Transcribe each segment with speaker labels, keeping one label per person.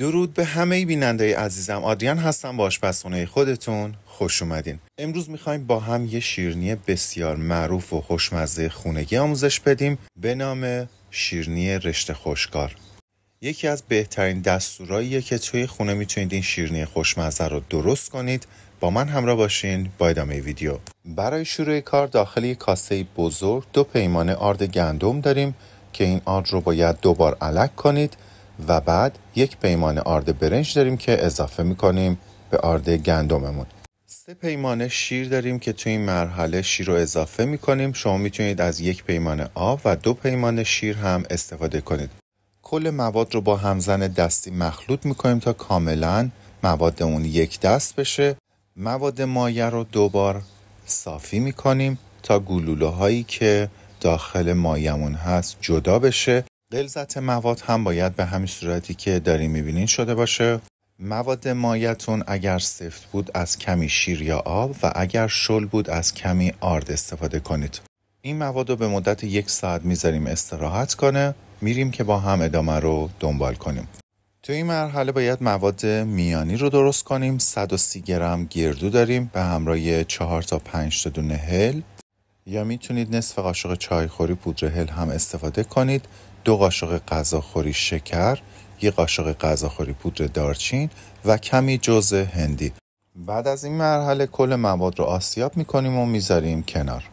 Speaker 1: درود به همه بیننده عزیزم آدریان هستم با آشپزخونه خودتون خوش اومدین امروز میخوایم با هم یه شیرنی بسیار معروف و خوشمزه خونگی آموزش بدیم به نام شیرنی رشته خوشکار یکی از بهترین دستوراییه که توی خونه میتونید این شیرنی خوشمزه رو درست کنید با من همراه باشین با ادامه ویدیو برای شروع کار داخل یک کاسه بزرگ دو پیمانه آرد گندم داریم که این آرد رو باید دوبار علک کنید و بعد یک پیمان آرد برنج داریم که اضافه میکنیم به آرد گندممون سه پیمانه شیر داریم که تو این مرحله شیر رو اضافه کنیم. شما میتونید از یک پیمانه آب و دو پیمانه شیر هم استفاده کنید کل مواد رو با همزن دستی مخلوط کنیم تا کاملا مواد اون یک دست بشه مواد مایه رو دوبار صافی کنیم تا گلوله هایی که داخل مایمون هست جدا بشه غلظت مواد هم باید به همین صورتی که داریم میبینین شده باشه مواد مایتون اگر سفت بود از کمی شیر یا آب و اگر شل بود از کمی آرد استفاده کنید این مواد رو به مدت یک ساعت میذاریم استراحت کنه میریم که با هم ادامه رو دنبال کنیم تو این مرحله باید مواد میانی رو درست کنیم 130 گرم گردو داریم به همراه 4 تا 5 تا دونه هل یا میتونید نصف قاشق خوری پودر هل هم استفاده کنید دو قاشق غذاخوری شکر، یک قاشق غذاخوری پودر دارچین و کمی جوز هندی. بعد از این مرحله کل مواد رو آسیاب میکنیم و میذاریم کنار.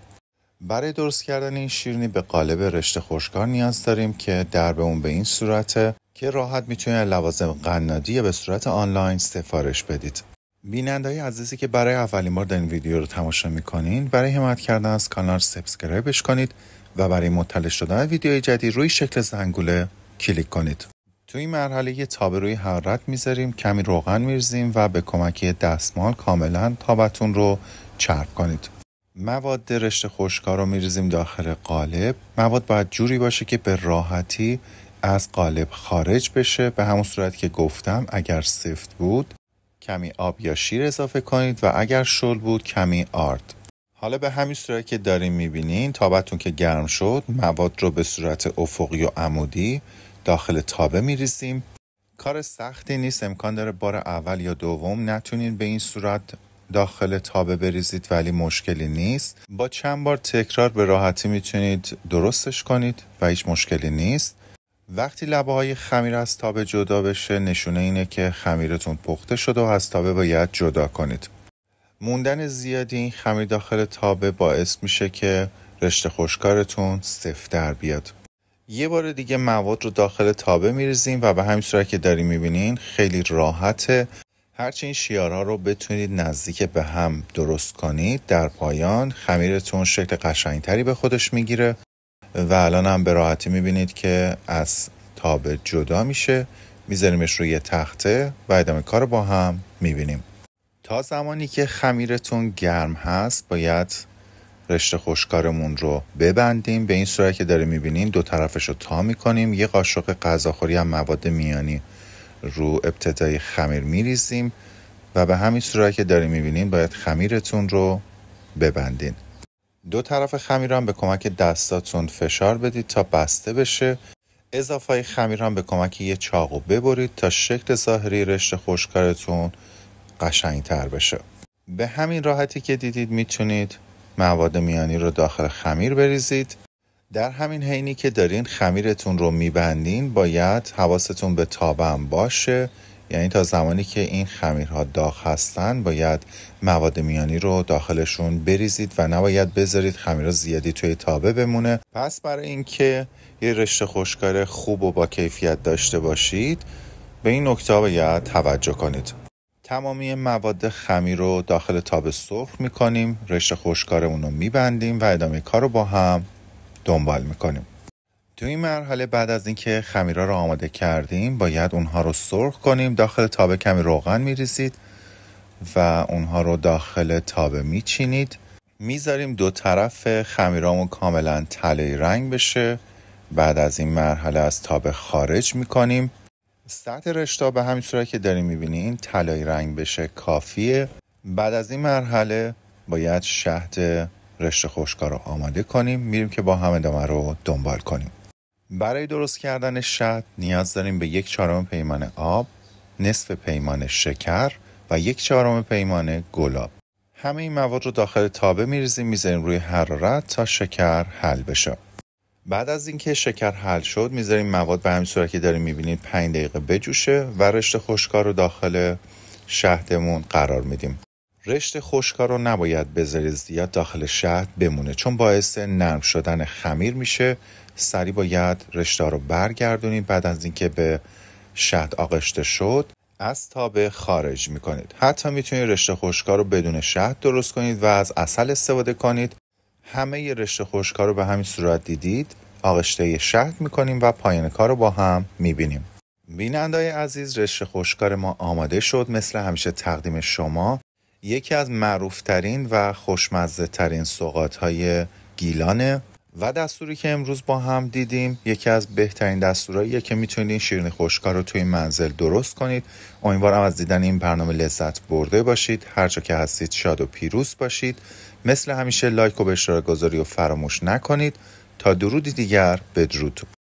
Speaker 1: برای درست کردن این شیرنی به قالب رشته خشکار نیاز داریم که به اون به این صورته که راحت میتونید لوازم قنادی به صورت آنلاین سفارش بدید. بیننده های عزیزی که برای اولین بار این ویدیو رو تماشا میکنین برای حمایت کردن از کانال سبسکرایبش کنید و برای مطلع شدن ویدیو جدید روی شکل زنگوله کلیک کنید تو این مرحله یه تابه روی حرارت میذاریم کمی روغن میریزیم و به کمک دستمال کاملا تابتون رو چرب کنید مواد رشت خشکا رو میریزیم داخل قالب مواد باید جوری باشه که به راحتی از قالب خارج بشه به همون صورت که گفتم اگر سفت بود کمی آب یا شیر اضافه کنید و اگر شل بود کمی آرد حالا به همین صورت که داریم میبینین تابتون که گرم شد مواد رو به صورت افقی و عمودی داخل تابه میریزیم کار سختی نیست امکان داره بار اول یا دوم نتونین به این صورت داخل تابه بریزید ولی مشکلی نیست با چند بار تکرار به راحتی میتونید درستش کنید و هیچ مشکلی نیست وقتی لبه های خمیر از تابه جدا بشه نشونه اینه که خمیرتون پخته شده و از تابه باید جدا کنید موندن زیادی این خمیر داخل تابه باعث میشه که رشته خوشکارتون در بیاد یه بار دیگه مواد رو داخل تابه میریزیم و به همین صورت که داریم میبینین خیلی راحته هرچی این شیارها رو بتونید نزدیک به هم درست کنید در پایان خمیرتون شکل قشنگتری به خودش میگیره و الان هم به راحتی میبینید که از تاب جدا میشه میذاریمش روی تخته و ادامه کار با هم میبینیم تا زمانی که خمیرتون گرم هست باید رشته خوشکارمون رو ببندیم به این صورت که داره میبینین دو طرفش رو تا میکنیم یه قاشق غذاخوری هم مواد میانی رو ابتدای خمیر میریزیم و به همین صورت که داره میبینین باید خمیرتون رو ببندین دو طرف خمیران به کمک دستاتون فشار بدید تا بسته بشه اضافه های به کمک یه چاقو ببرید تا شکل ظاهری رشته خوشکارتون تر بشه به همین راحتی که دیدید میتونید مواد میانی رو داخل خمیر بریزید در همین حینی که دارین خمیرتون رو میبندین باید حواستون به تابم باشه یعنی تا زمانی که این خمیرها داغ هستن باید مواد میانی رو داخلشون بریزید و نباید بذارید خمیرها زیادی توی تابه بمونه پس برای اینکه یه رشته خشکار خوب و با کیفیت داشته باشید به این نکته باید توجه کنید تمامی مواد خمیر رو داخل تابه سرخ میکنیم رشته خشکارمون رو میبندیم و ادامه کار رو با هم دنبال میکنیم تو این مرحله بعد از اینکه خمیرها رو آماده کردیم باید اونها رو سرخ کنیم داخل تابه کمی روغن میریزید و اونها رو داخل تابه میچینید میذاریم دو طرف خمیرامون کاملا تله رنگ بشه بعد از این مرحله از تابه خارج میکنیم سطح رشتا به همین صورت که داریم میبینین طلایی رنگ بشه کافیه بعد از این مرحله باید شهد رشته خوشکار رو آماده کنیم میریم که با هم رو دنبال کنیم برای درست کردن شد نیاز داریم به یک چهارم پیمانه آب، نصف پیمانه شکر و یک چهارم پیمانه گلاب. همه این مواد رو داخل تابه میریزیم میذاریم روی حرارت تا شکر حل بشه. بعد از اینکه شکر حل شد میذاریم مواد به همین صورت که داریم میبینید 5 دقیقه بجوشه و رشته خشکار رو داخل شهدمون قرار میدیم. رشته خشکا رو نباید بذارید زیاد داخل شهد بمونه چون باعث نرم شدن خمیر میشه سری باید رشته رو برگردونید بعد از اینکه به شهد آغشته شد از تابه خارج میکنید حتی میتونید رشته خشکا رو بدون شهد درست کنید و از اصل استفاده کنید همه رشته خشکا رو به همین صورت دیدید آغشته شهد میکنیم و پایان کار رو با هم میبینیم بینندای عزیز رشته خوشکار ما آماده شد مثل همیشه تقدیم شما یکی از معروفترین و خوشمزه ترین سوقات های گیلانه و دستوری که امروز با هم دیدیم یکی از بهترین دستورهاییه که میتونید شیرین خوشکار رو توی منزل درست کنید امیدوارم از دیدن این برنامه لذت برده باشید جا که هستید شاد و پیروز باشید مثل همیشه لایک و به اشتراک گذاری و فراموش نکنید تا درودی دیگر بدرود